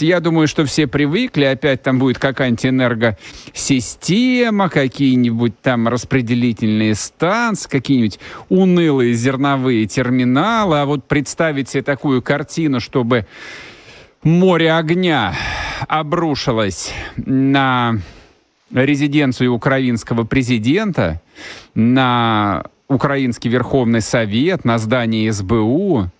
Я думаю, что все привыкли, опять там будет какая-нибудь энергосистема, какие-нибудь там распределительные станции, какие-нибудь унылые зерновые терминалы. А вот представить себе такую картину, чтобы море огня обрушилось на резиденцию украинского президента, на Украинский Верховный Совет, на здание СБУ,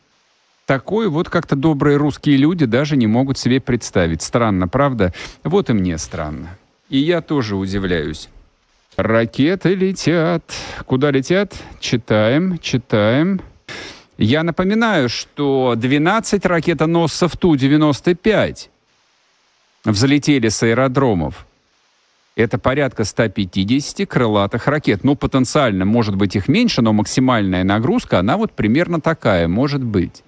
Такое вот как-то добрые русские люди даже не могут себе представить. Странно, правда? Вот и мне странно. И я тоже удивляюсь. Ракеты летят. Куда летят? Читаем, читаем. Я напоминаю, что 12 ракетоносцев Ту-95 взлетели с аэродромов это порядка 150 крылатых ракет. Ну, потенциально, может быть, их меньше, но максимальная нагрузка, она вот примерно такая, может быть.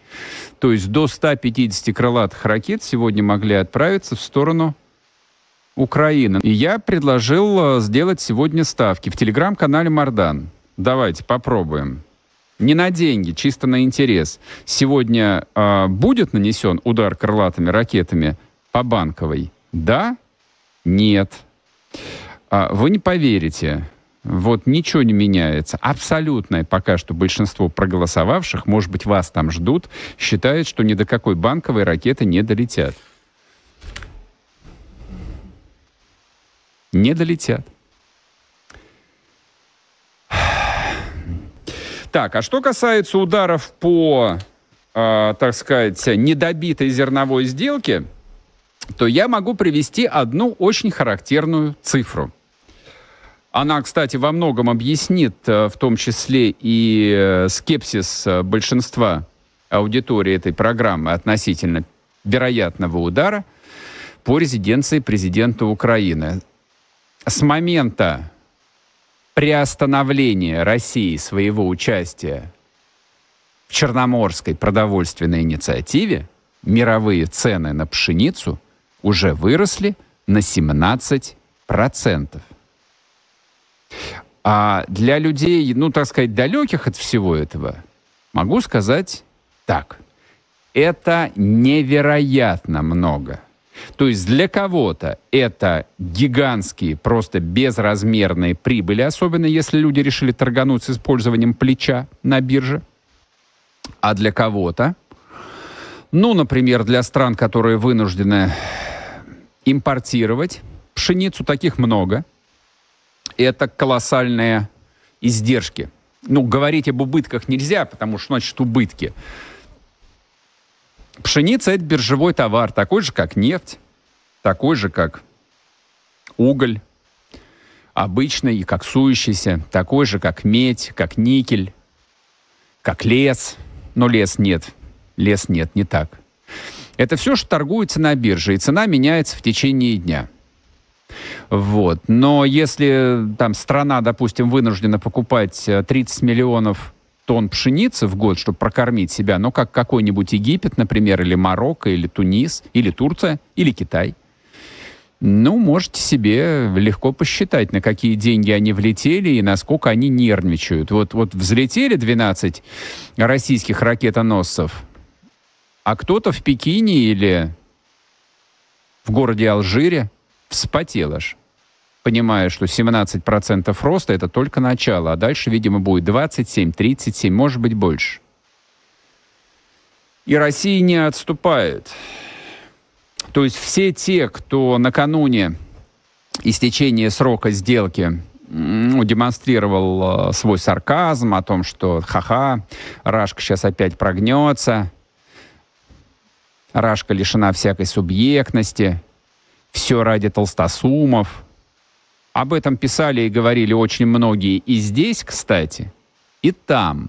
То есть до 150 крылатых ракет сегодня могли отправиться в сторону Украины. И я предложил э, сделать сегодня ставки в телеграм-канале Мардан. Давайте попробуем. Не на деньги, чисто на интерес. Сегодня э, будет нанесен удар крылатыми ракетами по банковой? Да? Нет. А, вы не поверите, вот ничего не меняется. Абсолютное пока что большинство проголосовавших, может быть, вас там ждут, считает, что ни до какой банковой ракеты не долетят. Не долетят. Так, а что касается ударов по, э, так сказать, недобитой зерновой сделке, то я могу привести одну очень характерную цифру. Она, кстати, во многом объяснит э, в том числе и э, скепсис э, большинства аудитории этой программы относительно вероятного удара по резиденции президента Украины. С момента приостановления России своего участия в Черноморской продовольственной инициативе мировые цены на пшеницу – уже выросли на 17%. А для людей, ну, так сказать, далеких от всего этого, могу сказать так. Это невероятно много. То есть для кого-то это гигантские, просто безразмерные прибыли, особенно если люди решили торгануть с использованием плеча на бирже. А для кого-то, ну, например, для стран, которые вынуждены импортировать пшеницу, таких много. Это колоссальные издержки. Ну, говорить об убытках нельзя, потому что, значит, убытки. Пшеница – это биржевой товар, такой же, как нефть, такой же, как уголь, обычный и коксующийся, такой же, как медь, как никель, как лес. Но лес нет. Лес нет, не так. Это все, что торгуется на бирже, и цена меняется в течение дня. Вот. Но если там страна, допустим, вынуждена покупать 30 э, миллионов тонн пшеницы в год, чтобы прокормить себя, но как какой-нибудь Египет, например, или Марокко, или Тунис, или Турция, или Китай. Ну, можете себе легко посчитать, на какие деньги они влетели и насколько они нервничают. Вот, вот взлетели 12 российских ракетоносцев, а кто-то в Пекине или в городе Алжире вспотел аж, понимая, что 17% роста – это только начало, а дальше, видимо, будет 27, 37, может быть, больше. И Россия не отступает. То есть все те, кто накануне истечения срока сделки ну, демонстрировал э, свой сарказм о том, что ха-ха, Рашка сейчас опять прогнется – Рашка лишена всякой субъектности, все ради толстосумов. Об этом писали и говорили очень многие и здесь, кстати, и там.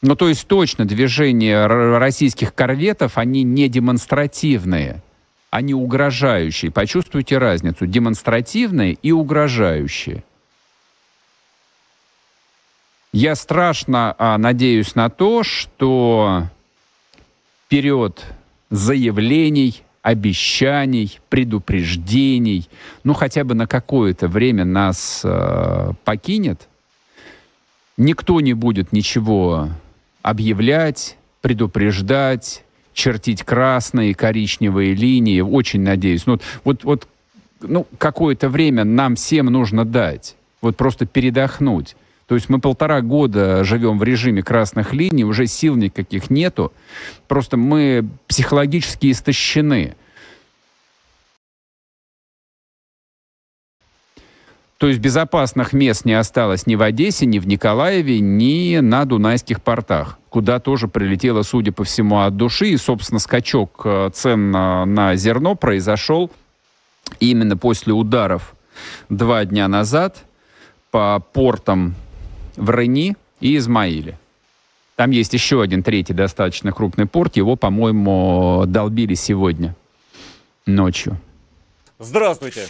Ну, то есть точно движения российских корветов, они не демонстративные, они угрожающие. Почувствуйте разницу. Демонстративные и угрожающие. Я страшно а, надеюсь на то, что вперед заявлений, обещаний, предупреждений, ну хотя бы на какое-то время нас э, покинет, никто не будет ничего объявлять, предупреждать, чертить красные, коричневые линии. Очень надеюсь. Ну, вот, вот ну, какое-то время нам всем нужно дать. Вот просто передохнуть. То есть мы полтора года живем в режиме красных линий, уже сил никаких нету. Просто мы психологически истощены. То есть безопасных мест не осталось ни в Одессе, ни в Николаеве, ни на Дунайских портах, куда тоже прилетело, судя по всему, от души. И, собственно, скачок э, цен на зерно произошел именно после ударов два дня назад по портам в Рени и Измаиле. Там есть еще один третий достаточно крупный порт. Его, по-моему, долбили сегодня ночью. Здравствуйте.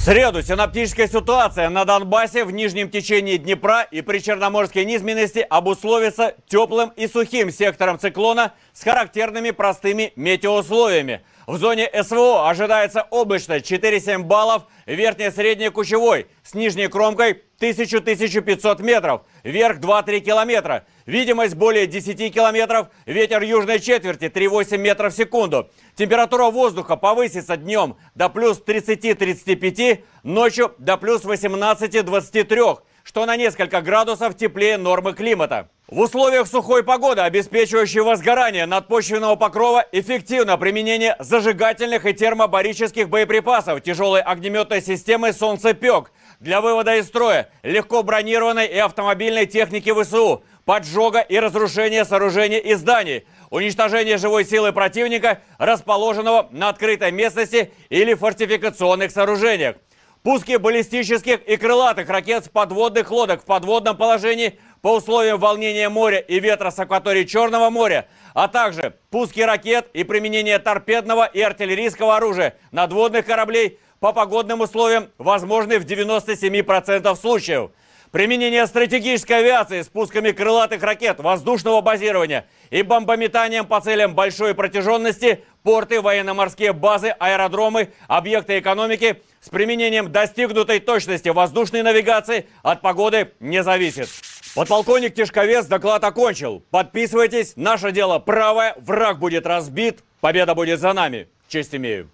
В среду синаптическая ситуация на Донбассе в нижнем течении Днепра и при Черноморской низменности обусловится теплым и сухим сектором циклона с характерными простыми метеоусловиями. В зоне СВО ожидается облачно 4-7 баллов, верхняя средняя кучевой с нижней кромкой 1000-1500 метров, вверх 2-3 километра. Видимость более 10 километров, ветер южной четверти 3-8 метров в секунду. Температура воздуха повысится днем до плюс 30-35, ночью до плюс 18-23 что на несколько градусов теплее нормы климата. В условиях сухой погоды, обеспечивающей возгорание надпочвенного покрова, эффективно применение зажигательных и термобарических боеприпасов, тяжелой огнеметной системы «Солнцепек», для вывода из строя легко бронированной и автомобильной техники ВСУ, поджога и разрушения сооружений и зданий, уничтожение живой силы противника, расположенного на открытой местности или фортификационных сооружениях. Пуски баллистических и крылатых ракет с подводных лодок в подводном положении по условиям волнения моря и ветра с акватории Черного моря, а также пуски ракет и применение торпедного и артиллерийского оружия надводных кораблей по погодным условиям возможны в 97% случаев. Применение стратегической авиации с пусками крылатых ракет воздушного базирования и бомбометанием по целям большой протяженности, порты, военно-морские базы, аэродромы, объекты экономики – с применением достигнутой точности воздушной навигации от погоды не зависит. Подполковник Тишковец доклад окончил. Подписывайтесь, наше дело правое, враг будет разбит, победа будет за нами. Честь имею.